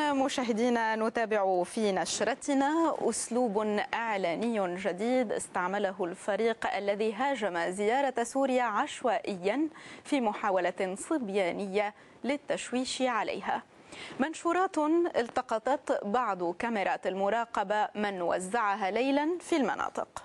مشاهدينا نتابع في نشرتنا أسلوب إعلاني جديد استعمله الفريق الذي هاجم زيارة سوريا عشوائيا في محاولة صبيانية للتشويش عليها منشورات التقطت بعض كاميرات المراقبة من وزعها ليلا في المناطق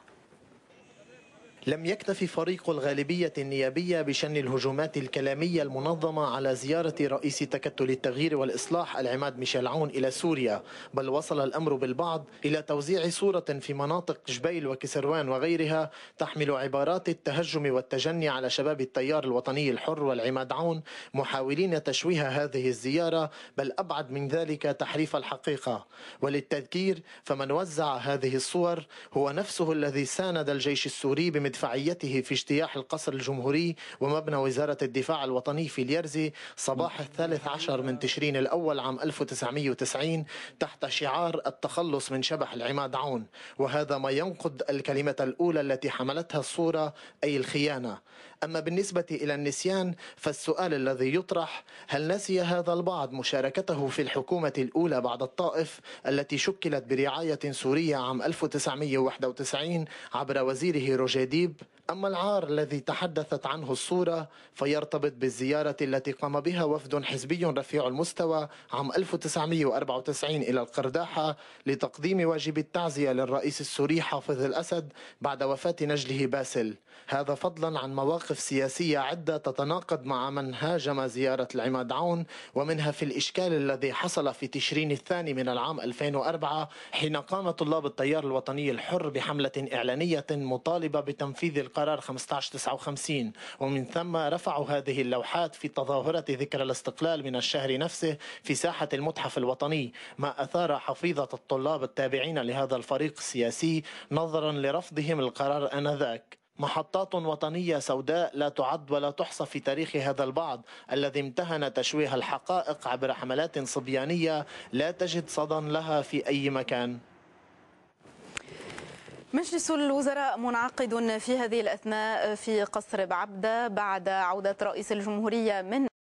لم يكتف فريق الغالبية النيابية بشن الهجومات الكلامية المنظمة على زيارة رئيس تكتل التغيير والإصلاح العماد ميشيل عون إلى سوريا بل وصل الأمر بالبعض إلى توزيع صورة في مناطق جبيل وكسروان وغيرها تحمل عبارات التهجم والتجني على شباب التيار الوطني الحر والعماد عون محاولين تشويه هذه الزيارة بل أبعد من ذلك تحريف الحقيقة وللتذكير فمن وزع هذه الصور هو نفسه الذي ساند الجيش السوري بمد مدفعيته في اجتياح القصر الجمهوري ومبنى وزارة الدفاع الوطني في اليرزي صباح الثالث عشر من تشرين الأول عام 1990 تحت شعار التخلص من شبح العماد عون وهذا ما ينقض الكلمة الأولى التي حملتها الصورة أي الخيانة أما بالنسبة إلى النسيان فالسؤال الذي يطرح هل نسي هذا البعض مشاركته في الحكومة الأولى بعد الطائف التي شكلت برعاية سورية عام 1991 عبر وزيره روجيدي Habib أما العار الذي تحدثت عنه الصورة فيرتبط بالزيارة التي قام بها وفد حزبي رفيع المستوى عام 1994 إلى القرداحة لتقديم واجب التعزية للرئيس السوري حافظ الأسد بعد وفاة نجله باسل هذا فضلا عن مواقف سياسية عدة تتناقض مع من هاجم زيارة العماد عون ومنها في الإشكال الذي حصل في تشرين الثاني من العام 2004 حين قام طلاب التيار الوطني الحر بحملة إعلانية مطالبة بتنفيذ القرار قرار 1559 ومن ثم رفعوا هذه اللوحات في تظاهرة ذكرى الاستقلال من الشهر نفسه في ساحة المتحف الوطني ما أثار حفيظة الطلاب التابعين لهذا الفريق السياسي نظرا لرفضهم القرار آنذاك محطات وطنية سوداء لا تعد ولا تحصى في تاريخ هذا البعض الذي امتهن تشويه الحقائق عبر حملات صبيانية لا تجد صدى لها في أي مكان مجلس الوزراء منعقد في هذه الأثناء في قصر بعبدة بعد عودة رئيس الجمهورية من